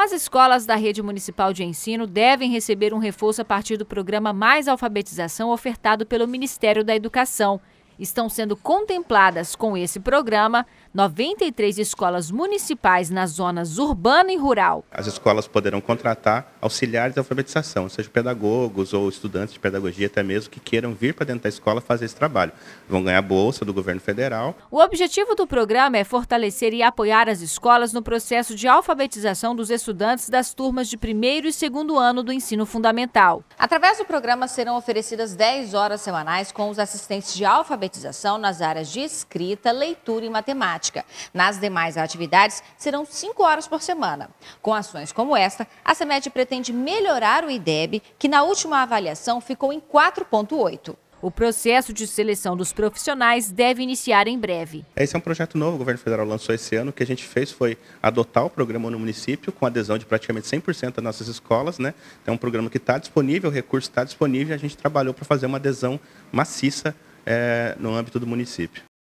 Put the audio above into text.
As escolas da rede municipal de ensino devem receber um reforço a partir do programa Mais Alfabetização ofertado pelo Ministério da Educação estão sendo contempladas com esse programa 93 escolas municipais nas zonas urbana e rural. As escolas poderão contratar auxiliares de alfabetização, seja pedagogos ou estudantes de pedagogia até mesmo que queiram vir para dentro da escola fazer esse trabalho. Vão ganhar bolsa do governo federal. O objetivo do programa é fortalecer e apoiar as escolas no processo de alfabetização dos estudantes das turmas de primeiro e segundo ano do ensino fundamental. Através do programa serão oferecidas 10 horas semanais com os assistentes de alfabetização alfabetização nas áreas de escrita, leitura e matemática. Nas demais atividades, serão cinco horas por semana. Com ações como esta, a SEMED pretende melhorar o IDEB, que na última avaliação ficou em 4,8. O processo de seleção dos profissionais deve iniciar em breve. Esse é um projeto novo o governo federal lançou esse ano. O que a gente fez foi adotar o programa no município, com adesão de praticamente 100% das nossas escolas. Né? Então, é um programa que está disponível, o recurso está disponível e a gente trabalhou para fazer uma adesão maciça é, no âmbito do município.